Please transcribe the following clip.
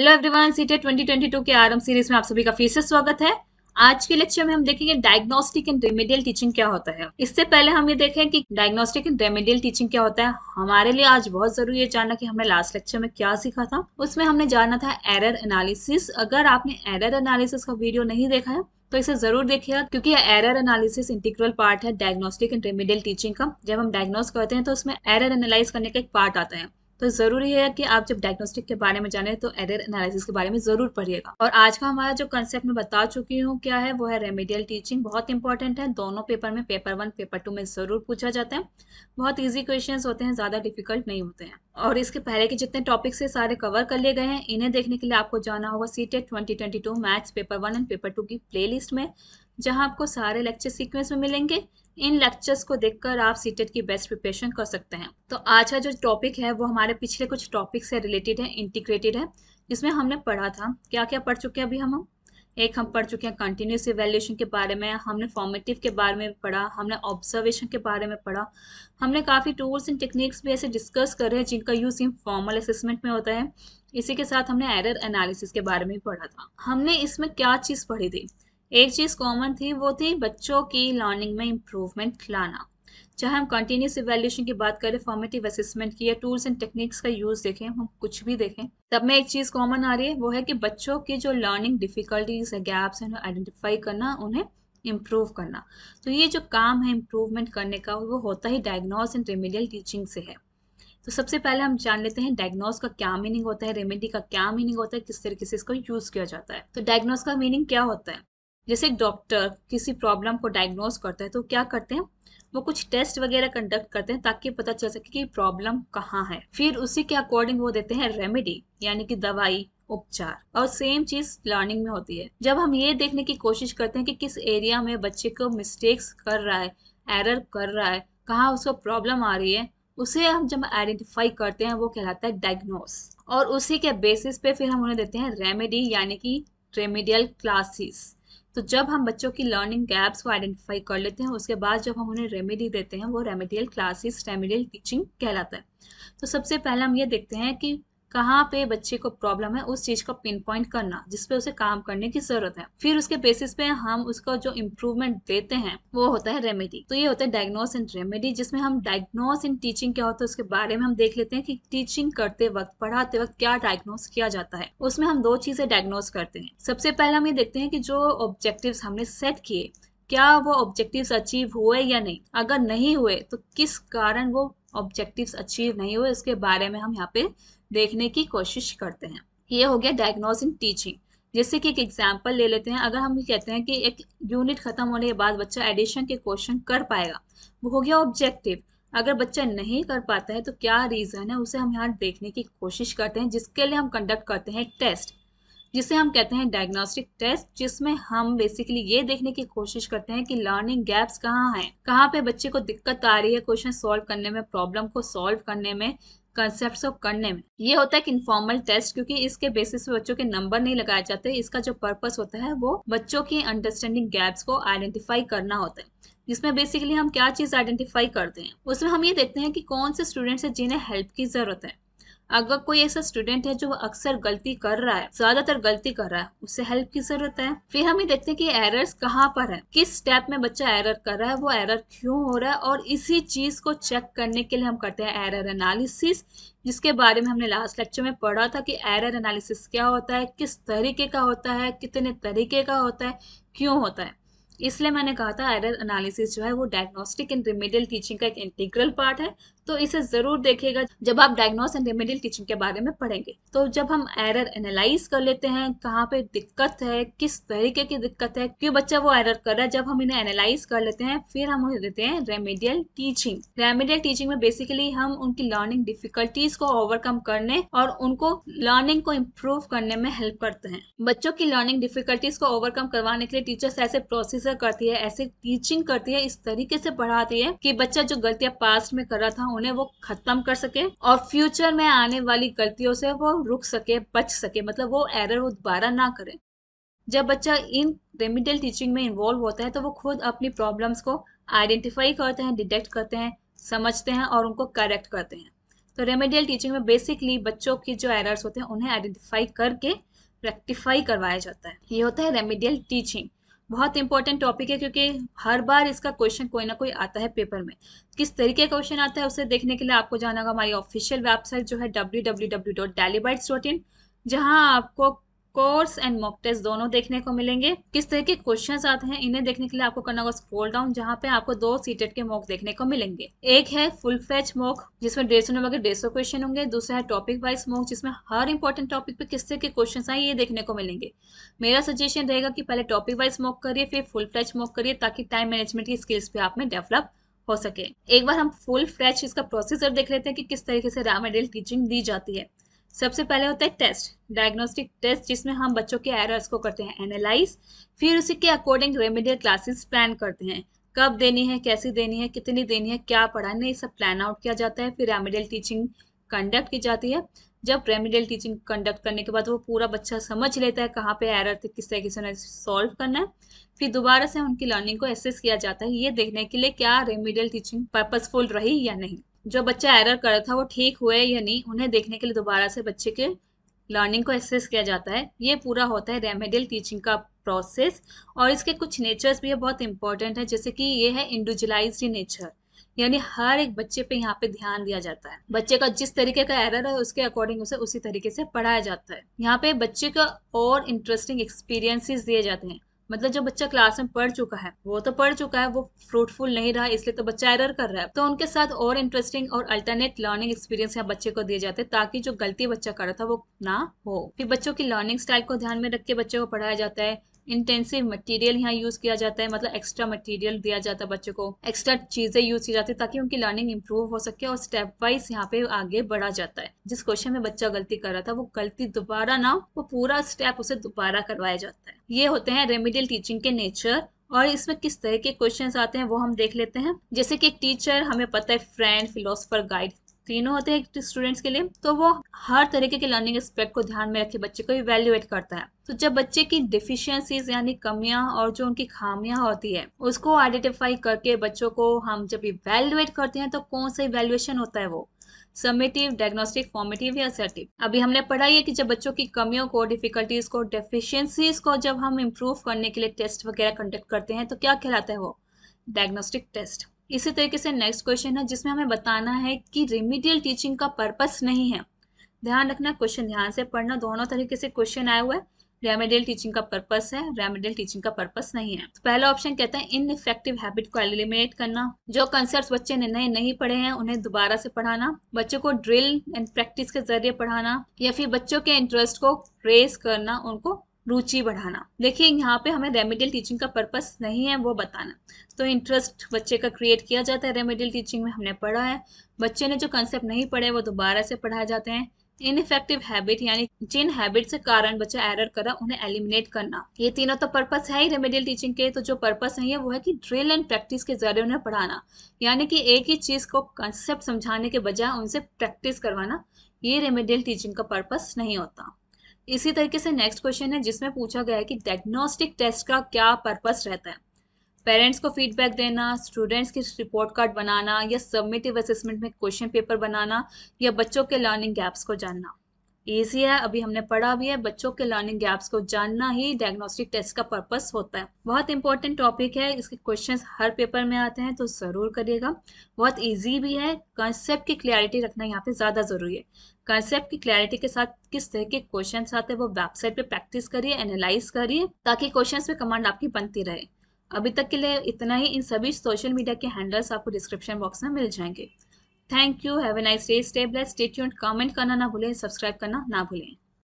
hello everyone CTET 2022 के आरम series में आप सभी का फिर से स्वागत है आज के लेक्चर में हम देखेंगे डायग्नोस्टिक एंड रेमेडियल टीचिंग क्या होता है इससे पहले हम ये देखें कि डायग्नोस्टिक एंड रेमेडियल टीचिंग क्या होता है हमारे लिए आज बहुत जरूरी है जानना कि हमने लास्ट लेक्चर में क्या सीखा था उसमें हमने जाना था एरर एनालिसिस अगर आपने एरर एनालिसिस का वीडियो नहीं देखा है तो इसे जरूर देखिएगा क्योंकि एरर एनालिसिस इंटीग्रल पार्ट है डायग्नोस्टिक एंड रेमेडियल टीचिंग का जब हम डायग्नोस करते हैं तो उसमें एरर एनालाइज करने का एक पार्ट आता है तो ज़रूरी है कि आप जब डायग्नोस्टिक के बारे में जाने तो एरर एनालिसिस के बारे में ज़रूर पढ़िएगा और आज का हमारा जो कंसेप्ट मैं बता चुकी हूँ क्या है वो है रेमेडियल टीचिंग बहुत इंपॉर्टेंट है दोनों पेपर में पेपर वन पेपर टू में ज़रूर पूछा जाता है बहुत ईजी क्वेश्चन होते हैं ज़्यादा डिफिकल्ट नहीं होते हैं और इसके पहले के जितने टॉपिक्स है सारे कवर कर लिए गए हैं इन्हें देखने के लिए आपको जाना होगा CTET twenty twenty two maths paper one and paper two की प्ले में जहाँ आपको सारे लेक्चर सीक्वेंस में मिलेंगे इन लेक्चर्स को देखकर आप सीटेट e की बेस्ट प्रिपरेशन कर सकते हैं तो आज का जो टॉपिक है वो हमारे पिछले कुछ टॉपिक से रिलेटेड है इंटीग्रेटेड है जिसमें हमने पढ़ा था क्या क्या पढ़ चुके हैं अभी हम एक हम पढ़ चुके हैं कंटिन्यूस इवेल्यूशन के बारे में हमने फॉर्मेटिव के बारे में पढ़ा हमने ऑब्जर्वेशन के बारे में पढ़ा हमने काफ़ी टूल्स एंड टेक्निक्स भी ऐसे डिस्कस करे हैं जिनका यूज़ इन फॉर्मल असेसमेंट में होता है इसी के साथ हमने एरर एनालिसिस के बारे में पढ़ा था हमने इसमें क्या चीज़ पढ़ी थी एक चीज़ कॉमन थी वो थी बच्चों की लर्निंग में इम्प्रूवमेंट लाना चाहे हम कंटिन्यूस इवेल्यूशन की बात करें फॉर्मेटिव असेसमेंट की या टूल्स एंड टेक्निक्स का यूज़ देखें हम कुछ भी देखें तब में एक चीज़ कॉमन आ रही है वो है कि बच्चों की जो लर्निंग डिफिकल्टीज है गैप्स हैं आइडेंटिफाई करना उन्हें इम्प्रूव करना तो ये जो काम है इम्प्रूवमेंट करने का वो होता ही डायग्नोज एंड रेमेडियल टीचिंग से है तो सबसे पहले हम जान लेते हैं डायग्नोस का क्या मीनिंग होता है रेमेडी का क्या मीनिंग होता है किस तरीके से इसको यूज़ किया जाता है तो डायग्नोस का मीनिंग क्या होता है जैसे डॉक्टर किसी प्रॉब्लम को डायग्नोज करता है तो क्या करते हैं वो कुछ टेस्ट वगैरह कंडक्ट करते हैं ताकि पता चल सके कि प्रॉब्लम कहाँ है फिर उसी के अकॉर्डिंग वो देते हैं रेमेडी यानी कि दवाई उपचार और सेम चीज लर्निंग में होती है जब हम ये देखने की कोशिश करते हैं कि किस एरिया में बच्चे को मिस्टेक्स कर रहा है एरर कर रहा है कहाँ उसको प्रॉब्लम आ रही है उसे हम जब आइडेंटिफाई करते हैं वो कहलाता है डायग्नोस और उसी के बेसिस पे फिर हम उन्हें देते हैं रेमेडी यानी कि रेमेडियल क्लासेस तो जब हम बच्चों की लर्निंग गैप्स को आइडेंटिफाई कर लेते हैं उसके बाद जब हम उन्हें रेमेडी देते हैं वो रेमेडियल क्लासेस रेमेडियल टीचिंग कहलाता है तो सबसे पहले हम ये देखते हैं कि कहाँ पे बच्चे को प्रॉब्लम है उस चीज़ को पिन पॉइंट करना जिसपे उसे काम करने की जरूरत है फिर उसके बेसिस पे हम उसका जो इम्प्रूवमेंट देते हैं वो होता है रेमेडी तो ये होता है डायग्नोस एंड रेमेडी जिसमें हम डायग्नोस इन टीचिंग क्या होता है उसके बारे में हम देख लेते हैं कि टीचिंग करते वक्त पढ़ाते वक्त क्या डायग्नोस किया जाता है उसमें हम दो चीजें डायग्नोस करते हैं सबसे पहले हम ये देखते हैं कि जो ऑब्जेक्टिव हमने सेट किए क्या वो ऑब्जेक्टिव्स अचीव हुए या नहीं अगर नहीं हुए तो किस कारण वो ऑब्जेक्टिव्स अचीव नहीं हुए इसके बारे में हम यहाँ पे देखने की कोशिश करते हैं ये हो गया डायग्नोज इन टीचिंग जैसे कि एक एग्जाम्पल ले लेते हैं अगर हम कहते हैं कि एक यूनिट खत्म होने के बाद बच्चा एडिशन के क्वेश्चन कर पाएगा वो हो गया ऑब्जेक्टिव अगर बच्चा नहीं कर पाता है तो क्या रीज़न है उसे हम यहाँ देखने की कोशिश करते हैं जिसके लिए हम कंडक्ट करते हैं टेस्ट जिसे हम कहते हैं डायग्नोस्टिक टेस्ट जिसमें हम बेसिकली ये देखने की कोशिश करते हैं कि लर्निंग गैप्स कहाँ हैं कहाँ पे बच्चे को दिक्कत आ रही है क्वेश्चन सॉल्व करने में प्रॉब्लम को सॉल्व करने में कंसेप्ट को करने में ये होता है कि इन्फॉर्मल टेस्ट क्योंकि इसके बेसिस पे बच्चों के नंबर नहीं लगाए जाते इसका जो पर्पस होता है वो बच्चों की अंडरस्टैंडिंग गैप्स को आइडेंटिफाई करना होता है जिसमें बेसिकली हम क्या चीज़ आइडेंटिफाई करते हैं उसमें हम ये देखते हैं कि कौन से स्टूडेंट्स हैं जिन्हें हेल्प की ज़रूरत है अगर कोई ऐसा स्टूडेंट है जो अक्सर गलती कर रहा है ज्यादातर गलती कर रहा है उसे हेल्प की जरूरत है फिर हमें देखते हैं कि एरर्स कहाँ पर है किस स्टेप में बच्चा एरर कर रहा है वो एरर क्यों हो रहा है और इसी चीज को चेक करने के लिए हम करते हैं एरर एनालिसिस जिसके बारे में हमने लास्ट लेक्चर में पढ़ा था कि एरर एनालिसिस क्या होता है किस तरीके का होता है कितने तरीके का होता है क्यों होता है इसलिए मैंने कहा था एरर एनालिसिस जो है वो डायग्नोस्टिक एंड रिमेडियल टीचिंग का एक इंटीग्रल पार्ट है तो इसे ज़रूर देखेगा जब आप डायग्नोस एंड रेमेडियल किचन के बारे में पढ़ेंगे तो जब हम एरर एनालाइज कर लेते हैं कहाँ पे दिक्कत है किस तरीके की दिक्कत है क्यों बच्चा वो एरर कर रहा है जब हम इन्हें एनालाइज कर लेते हैं फिर हम उन्हें देते हैं रेमेडियल टीचिंग रेमेडियल टीचिंग में बेसिकली हम उनकी लर्निंग डिफिकल्टीज को ओवरकम करने और उनको लर्निंग को इम्प्रूव करने में हेल्प करते हैं बच्चों की लर्निंग डिफिकल्टीज को ओवरकम करवाने के लिए टीचर्स ऐसे प्रोसेसर करती है ऐसे टीचिंग करती है इस तरीके से पढ़ाती है कि बच्चा जो गलतियां पास्ट में कर रहा था उन्हें वो खत्म कर सके और फ्यूचर में आने वाली गलतियों से वो रुक सके बच सके मतलब वो एरर वो दोबारा ना करे जब बच्चा इन रेमिडियल टीचिंग में इन्वॉल्व होता है तो वो खुद अपनी प्रॉब्लम्स को आइडेंटिफाई करते हैं डिटेक्ट करते हैं समझते हैं और उनको करेक्ट करते हैं तो रेमेडियल टीचिंग में बेसिकली बच्चों की जो एरर्स होते हैं उन्हें आइडेंटिफाई करके रेक्टिफाई करवाया जाता है ये होता है रेमेडियल टीचिंग बहुत इंपॉर्टेंट टॉपिक है क्योंकि हर बार इसका क्वेश्चन कोई ना कोई आता है पेपर में किस तरीके का क्वेश्चन आता है उसे देखने के लिए आपको जाना होगा हमारी ऑफिशियल वेबसाइट जो है W W W dot dailybytes dot in जहाँ आपको कोर्स एंड मॉक टेस्ट दोनों देखने को मिलेंगे किस तरह के क्वेश्चन आते हैं इन्हें देखने के लिए आपको करना होगा स्क्रॉल डाउन जहाँ पे आपको दो सीटेट के मॉक देखने को मिलेंगे एक है फुल फ्लेच मॉक जिसमें डेढ़ सौ नंबर के डेढ़ सौ क्वेश्चन होंगे दूसरा है टॉपिक वाइज मॉक जिसमें हर इंपॉर्टेंट टॉपिक पे किस तरह के क्वेश्चन आए ये देखने को मिलेंगे मेरा सजेशन रहेगा कि पहले टॉपिक वाइज मॉक करिए फिर फुल फ्लेच मॉक करिए ताकि टाइम मैनेजमेंट की स्किल्स भी आप में डेवलप हो सके एक बार हम फुल फ्रेश इसका प्रोसीजर देख लेते हैं कि किस तरीके से रैमेडियल टीचिंग दी जाती है सबसे पहले होता है टेस्ट डायग्नोस्टिक टेस्ट जिसमें हम बच्चों के एरर्स को करते हैं एनालाइज फिर उसी के अकॉर्डिंग रेमेडियल क्लासेस प्लान करते हैं कब देनी है कैसे देनी है कितनी देनी है क्या पढ़ाना है ये सब प्लान आउट किया जाता है फिर रेमेडियल टीचिंग कंडक्ट की जाती है जब रेमेडियल टीचिंग कंडक्ट करने के बाद वो पूरा बच्चा समझ लेता है कहाँ पे एरर थे किस तरीके से उन्हें सॉल्व करना है फिर दोबारा से उनकी लर्निंग को एसेस किया जाता है ये देखने के लिए क्या रेमेडियल टीचिंग पर्पजफुल रही या नहीं जो बच्चा एरर कर रहा था वो ठीक हुए या नहीं उन्हें देखने के लिए दोबारा से बच्चे के लर्निंग को एसेस किया जाता है ये पूरा होता है रेमेडियल टीचिंग का प्रोसेस और इसके कुछ नेचर्स भी है बहुत इंपॉर्टेंट है जैसे कि ये है इंडिविजुअलाइज नेचर यानी हर एक बच्चे पे यहाँ पे ध्यान दिया जाता है बच्चे का जिस तरीके का एरर है उसके अकॉर्डिंग उसे उसी तरीके से पढ़ाया जाता है यहाँ पे बच्चे का और इंटरेस्टिंग एक्सपीरियंसेस दिए जाते हैं मतलब जो बच्चा क्लास में पढ़ चुका है वो तो पढ़ चुका है वो फ्रूटफुल नहीं रहा इसलिए तो बच्चा एरर कर रहा है तो उनके साथ और इंटरेस्टिंग और अल्टरनेट लर्निंग एक्सपीरियंस यहाँ बच्चे को दिए जाते हैं ताकि जो गलती बच्चा कर रहा था वो ना हो फिर बच्चों की लर्निंग स्टाइल को ध्यान में रख के बच्चों को पढ़ाया जाता है इंटेंसिव मटेरियल यहाँ यूज किया जाता है मतलब एक्स्ट्रा मटेरियल दिया जाता है बच्चों को एक्स्ट्रा चीजें यूज की जाती है ताकि उनकी लर्निंग इंप्रूव हो सके और स्टेप वाइज यहाँ पे आगे बढ़ा जाता है जिस क्वेश्चन में बच्चा गलती कर रहा था वो गलती दोबारा ना वो पूरा स्टेप उसे दोबारा करवाया जाता है ये होते हैं रेमिडियल टीचिंग के नेचर और इसमें किस तरह के क्वेश्चंस आते हैं वो हम देख लेते हैं जैसे कि टीचर हमें पता है फ्रेंड फिलोसफर गाइड तीनों होते हैं स्टूडेंट्स के लिए तो वो हर तरीके के लर्निंग एस्पेक्ट को ध्यान में रखे बच्चे को इवेल्युएट करता है तो जब बच्चे की डिफिशियंसीज यानी कमियां और जो उनकी खामियां होती है उसको आइडेंटिफाई करके बच्चों को हम जब इवेल्युएट करते हैं तो कौन सा इवेल्युएशन होता है वो समेटिव डायग्नोस्टिक फॉर्मेटिव या सर्टिव अभी हमने पढ़ाई है कि जब बच्चों की कमियों को डिफिकल्टीज को डिफिशियंसीज को जब हम इम्प्रूव करने के लिए टेस्ट वगैरह कंडक्ट करते हैं तो क्या कहलाता है वो डायग्नोस्टिक टेस्ट इसी तरीके से नेक्स्ट क्वेश्चन है जिसमें हमें बताना है कि रिमीडियल टीचिंग का पर्पस नहीं है ध्यान रखना क्वेश्चन ध्यान से पढ़ना दोनों तरीके से क्वेश्चन आया हुआ है रेमेडियल टीचिंग का पर्पस है रेमेडियल टीचिंग का पर्पस नहीं है तो पहला ऑप्शन कहता है इन इफेक्टिव हैबिट को एलिमिनेट करना जो कंसेप्ट बच्चे ने नए नहीं पढ़े हैं उन्हें दोबारा से पढ़ाना बच्चों को ड्रिल एंड प्रैक्टिस के जरिए पढ़ाना या फिर बच्चों के इंटरेस्ट को रेस करना उनको रुचि बढ़ाना देखिए यहाँ पे हमें रेमेडियल टीचिंग का पर्पस नहीं है वो बताना तो इंटरेस्ट बच्चे का क्रिएट किया जाता है रेमेडियल टीचिंग में हमने पढ़ा है बच्चे ने जो कंसेप्ट नहीं पढ़े वो दोबारा से पढ़ाए जाते हैं इनफेक्टिव हैबिट यानी जिन हैबिट से कारण बच्चा एरर करा उन्हें एलिमिनेट करना ये तीनों तो पर्पस है ही रेमेडियल टीचिंग के तो जो पर्पस है वो है कि ड्रिल एंड प्रैक्टिस के जरिए उन्हें पढ़ाना यानी कि एक ही चीज को कंसेप्ट समझाने के बजाय उनसे प्रैक्टिस करवाना ये रेमेडियल टीचिंग का पर्पस नहीं होता इसी तरीके से नेक्स्ट क्वेश्चन है जिसमें पूछा गया है कि डायग्नोस्टिक टेस्ट का क्या पर्पस रहता है पेरेंट्स को फीडबैक देना स्टूडेंट्स की रिपोर्ट कार्ड बनाना या सबमिटिव असेसमेंट में क्वेश्चन पेपर बनाना या बच्चों के लर्निंग गैप्स को जानना ईजी है अभी हमने पढ़ा भी है बच्चों के लर्निंग गैप्स को जानना ही डायग्नोस्टिक टेस्ट का पर्पस होता है बहुत इंपॉर्टेंट टॉपिक है इसके क्वेश्चन हर पेपर में आते हैं तो जरूर करिएगा बहुत ईजी भी है कॉन्सेप्ट की क्लियरिटी रखना यहाँ पे ज्यादा जरूरी है कॉन्सेप्ट की क्लियरिटी के साथ किस तरह के क्वेश्चन आते हैं वो वेबसाइट पे प्रैक्टिस करिए एनालाइज करिए ताकि क्वेश्चन पे कमांड आपकी बनती रहे अभी तक के लिए इतना ही इन सभी सोशल मीडिया के हैंडल्स आपको डिस्क्रिप्शन बॉक्स में मिल जाएंगे thank you have a nice day stay bless stay tuned comment करना ना भूलें सब्सक्राइब करना ना भूलें